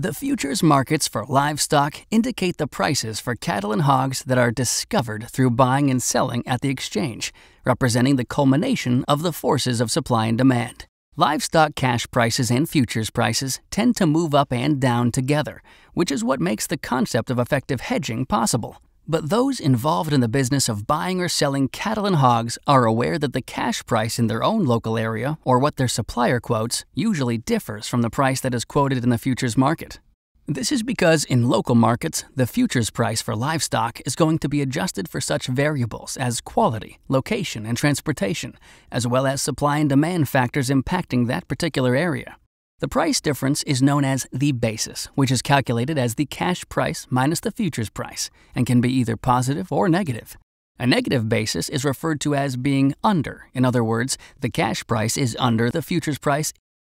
The futures markets for livestock indicate the prices for cattle and hogs that are discovered through buying and selling at the exchange, representing the culmination of the forces of supply and demand. Livestock cash prices and futures prices tend to move up and down together, which is what makes the concept of effective hedging possible. But those involved in the business of buying or selling cattle and hogs are aware that the cash price in their own local area, or what their supplier quotes, usually differs from the price that is quoted in the futures market. This is because in local markets, the futures price for livestock is going to be adjusted for such variables as quality, location, and transportation, as well as supply and demand factors impacting that particular area. The price difference is known as the basis, which is calculated as the cash price minus the futures price and can be either positive or negative. A negative basis is referred to as being under. In other words, the cash price is under the futures price,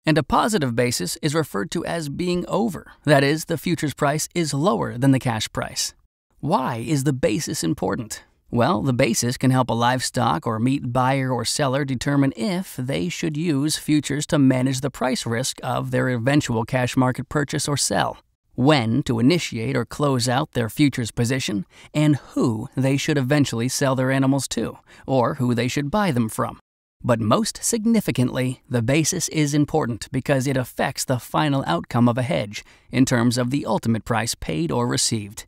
and a positive basis is referred to as being over. That is, the futures price is lower than the cash price. Why is the basis important? Well, the basis can help a livestock or meat buyer or seller determine if they should use futures to manage the price risk of their eventual cash market purchase or sell, when to initiate or close out their futures position, and who they should eventually sell their animals to, or who they should buy them from. But most significantly, the basis is important because it affects the final outcome of a hedge in terms of the ultimate price paid or received.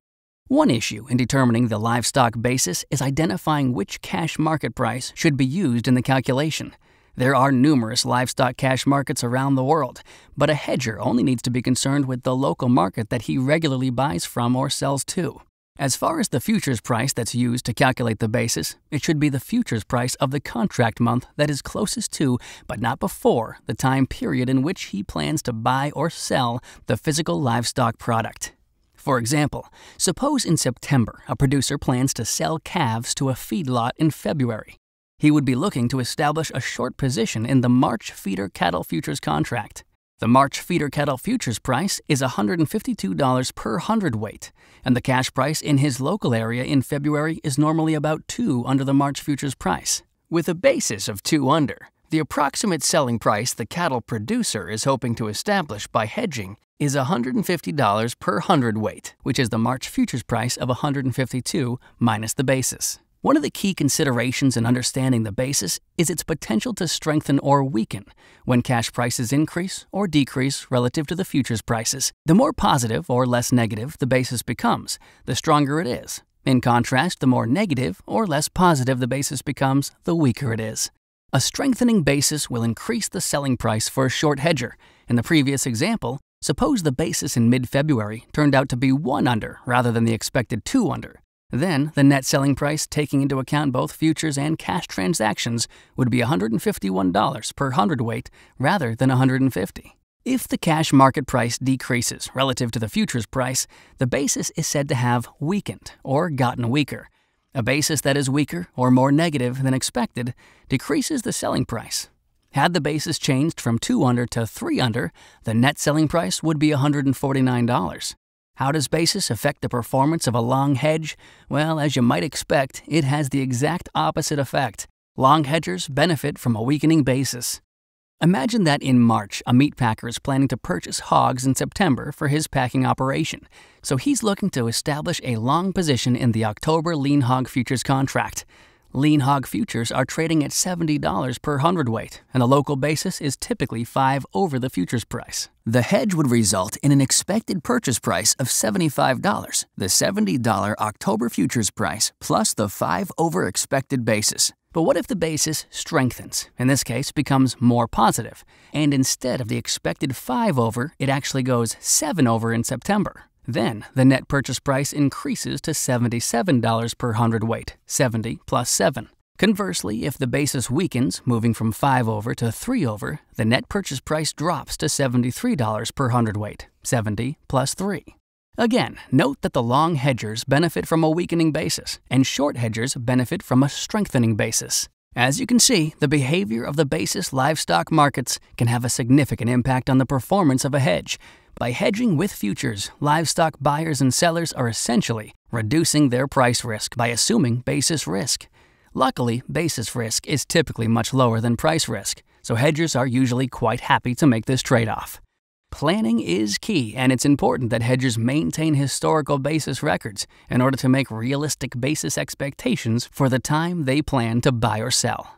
One issue in determining the livestock basis is identifying which cash market price should be used in the calculation. There are numerous livestock cash markets around the world, but a hedger only needs to be concerned with the local market that he regularly buys from or sells to. As far as the futures price that's used to calculate the basis, it should be the futures price of the contract month that is closest to, but not before, the time period in which he plans to buy or sell the physical livestock product. For example, suppose in September a producer plans to sell calves to a feedlot in February. He would be looking to establish a short position in the March feeder cattle futures contract. The March feeder cattle futures price is $152 per hundredweight, and the cash price in his local area in February is normally about 2 under the March futures price, with a basis of 2 under. The approximate selling price the cattle producer is hoping to establish by hedging is $150 per hundredweight, which is the March futures price of 152 minus the basis. One of the key considerations in understanding the basis is its potential to strengthen or weaken when cash prices increase or decrease relative to the futures prices. The more positive or less negative the basis becomes, the stronger it is. In contrast, the more negative or less positive the basis becomes, the weaker it is. A strengthening basis will increase the selling price for a short hedger. In the previous example, suppose the basis in mid-February turned out to be 1 under rather than the expected 2 under. Then, the net selling price, taking into account both futures and cash transactions, would be $151 per hundredweight rather than 150. dollars If the cash market price decreases relative to the futures price, the basis is said to have weakened or gotten weaker. A basis that is weaker or more negative than expected decreases the selling price. Had the basis changed from 2 under to 3 under, the net selling price would be $149. How does basis affect the performance of a long hedge? Well, as you might expect, it has the exact opposite effect. Long hedgers benefit from a weakening basis. Imagine that in March, a meat packer is planning to purchase hogs in September for his packing operation, so he's looking to establish a long position in the October lean hog futures contract. Lean hog futures are trading at $70 per hundredweight, and the local basis is typically 5 over the futures price. The hedge would result in an expected purchase price of $75, the $70 October futures price plus the 5 over expected basis. But what if the basis strengthens, in this case, becomes more positive, and instead of the expected 5 over, it actually goes 7 over in September? Then the net purchase price increases to $77 per hundredweight, 70 plus 7. Conversely, if the basis weakens, moving from 5 over to 3 over, the net purchase price drops to $73 per hundredweight, 70 plus 3. Again, note that the long hedgers benefit from a weakening basis, and short hedgers benefit from a strengthening basis. As you can see, the behavior of the basis livestock markets can have a significant impact on the performance of a hedge. By hedging with futures, livestock buyers and sellers are essentially reducing their price risk by assuming basis risk. Luckily, basis risk is typically much lower than price risk, so hedgers are usually quite happy to make this trade off. Planning is key, and it's important that hedgers maintain historical basis records in order to make realistic basis expectations for the time they plan to buy or sell.